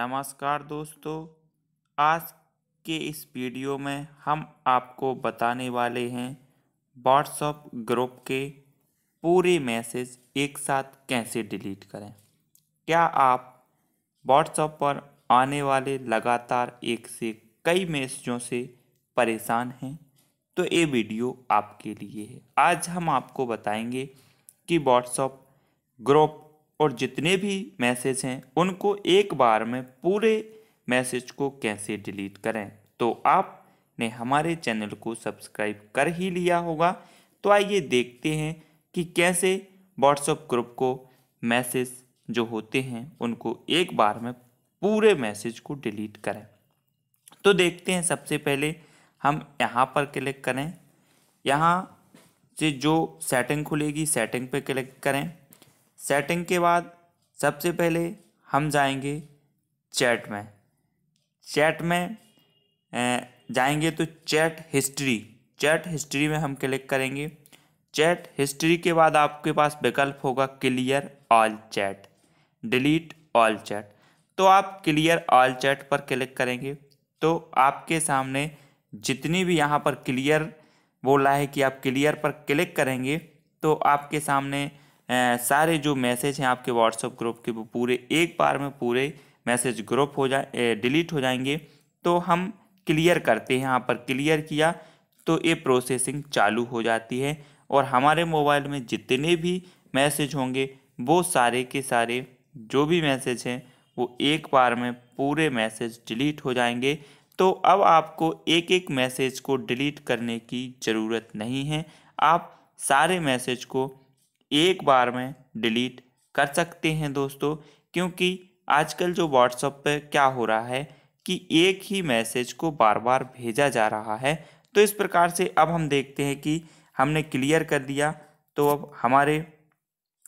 नमस्कार दोस्तों आज के इस वीडियो में हम आपको बताने वाले हैं व्हाट्सअप ग्रुप के पूरे मैसेज एक साथ कैसे डिलीट करें क्या आप व्हाट्सअप पर आने वाले लगातार एक से कई मैसेजों से परेशान हैं तो ये वीडियो आपके लिए है आज हम आपको बताएंगे कि व्हाट्सअप ग्रुप और जितने भी मैसेज हैं उनको एक बार में पूरे मैसेज को कैसे डिलीट करें तो आपने हमारे चैनल को सब्सक्राइब कर ही लिया होगा तो आइए देखते हैं कि कैसे व्हाट्सएप ग्रुप को मैसेज जो होते हैं उनको एक बार में पूरे मैसेज को डिलीट करें तो देखते हैं सबसे पहले हम यहाँ पर क्लिक करें यहाँ से जो सेटिंग खुलेगी सेटिंग पर क्लिक करें सेटिंग के बाद सबसे पहले हम जाएंगे चैट में चैट में जाएंगे तो चैट हिस्ट्री चैट हिस्ट्री में हम क्लिक करेंगे चैट हिस्ट्री के बाद आपके पास विकल्प होगा clear all chat delete all chat तो आप क्लियर ऑल चैट पर क्लिक करेंगे तो आपके सामने जितनी भी यहाँ पर क्लियर बोला है कि आप क्लियर पर क्लिक करेंगे तो आपके सामने सारे जो मैसेज हैं आपके व्हाट्सअप ग्रुप के वो पूरे एक बार में पूरे मैसेज ग्रुप हो जाए डिलीट हो जाएंगे तो हम क्लियर करते हैं यहाँ पर क्लियर किया तो ये प्रोसेसिंग चालू हो जाती है और हमारे मोबाइल में जितने भी मैसेज होंगे वो सारे के सारे जो भी मैसेज हैं वो एक बार में पूरे मैसेज डिलीट हो जाएंगे तो अब आपको एक एक मैसेज को डिलीट करने की ज़रूरत नहीं है आप सारे मैसेज को एक बार में डिलीट कर सकते हैं दोस्तों क्योंकि आजकल जो व्हाट्सअप पर क्या हो रहा है कि एक ही मैसेज को बार बार भेजा जा रहा है तो इस प्रकार से अब हम देखते हैं कि हमने क्लियर कर दिया तो अब हमारे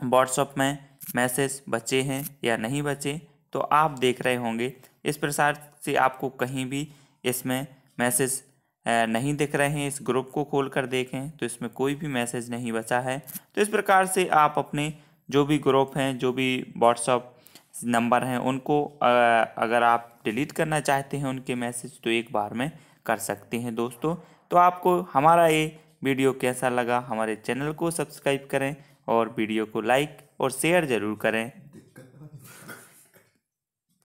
व्हाट्सअप में मैसेज बचे हैं या नहीं बचे तो आप देख रहे होंगे इस प्रकार से आपको कहीं भी इसमें मैसेज नहीं दिख रहे हैं इस ग्रुप को खोल कर देखें तो इसमें कोई भी मैसेज नहीं बचा है तो इस प्रकार से आप अपने जो भी ग्रुप हैं जो भी व्हाट्सअप नंबर हैं उनको अगर आप डिलीट करना चाहते हैं उनके मैसेज तो एक बार में कर सकते हैं दोस्तों तो आपको हमारा ये वीडियो कैसा लगा हमारे चैनल को सब्सक्राइब करें और वीडियो को लाइक और शेयर ज़रूर करें